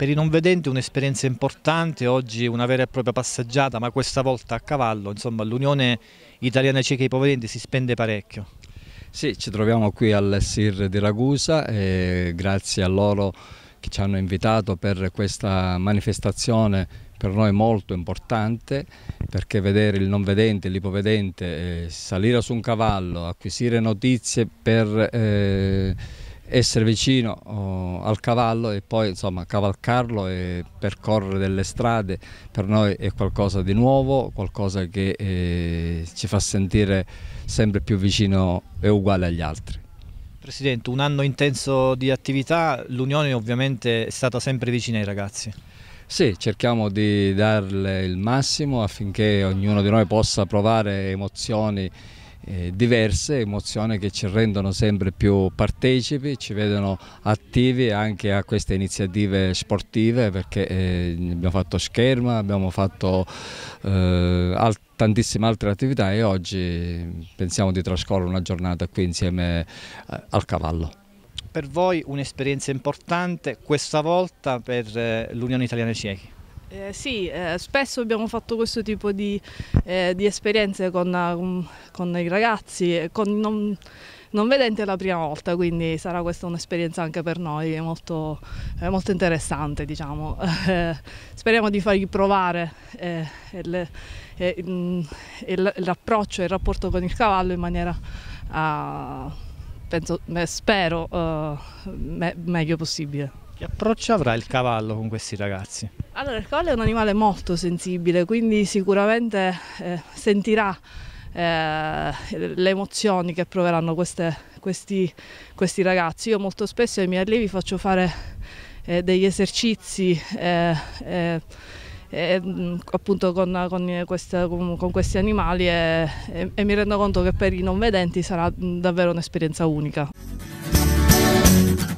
Per i non vedenti un'esperienza importante, oggi una vera e propria passeggiata, ma questa volta a cavallo, insomma l'Unione Italiana Cieca e Ipovedenti si spende parecchio. Sì, ci troviamo qui al SIR di Ragusa e grazie a loro che ci hanno invitato per questa manifestazione per noi molto importante perché vedere il non vedente, l'ipovedente, eh, salire su un cavallo, acquisire notizie per... Eh, essere vicino oh, al cavallo e poi insomma cavalcarlo e percorrere delle strade per noi è qualcosa di nuovo, qualcosa che eh, ci fa sentire sempre più vicino e uguale agli altri. Presidente, un anno intenso di attività, l'Unione ovviamente è stata sempre vicina ai ragazzi. Sì, cerchiamo di darle il massimo affinché ognuno di noi possa provare emozioni eh, diverse, emozioni che ci rendono sempre più partecipi, ci vedono attivi anche a queste iniziative sportive perché eh, abbiamo fatto scherma, abbiamo fatto eh, al tantissime altre attività e oggi pensiamo di trascorrere una giornata qui insieme eh, al cavallo per voi un'esperienza importante, questa volta per l'Unione Italiana Ciechi. Eh, sì, eh, spesso abbiamo fatto questo tipo di, eh, di esperienze con, con, i ragazzi, con non, non, vedenti è la prima volta, quindi sarà questa un'esperienza anche per noi molto, eh, molto interessante. Diciamo. Eh, speriamo di fargli provare eh, l'approccio e il rapporto con il cavallo in maniera, ah, penso, spero, me meglio possibile. Che approccio avrà il cavallo con questi ragazzi? Allora, il cavallo è un animale molto sensibile, quindi sicuramente eh, sentirà eh, le emozioni che proveranno queste, questi, questi, ragazzi. Io molto spesso ai miei allievi faccio fare eh, degli esercizi. Eh, eh, e, mm, appunto con, con, eh, questa, con, con, questi animali e, e, e mi rendo conto che per i non vedenti sarà mm, davvero un'esperienza unica. Música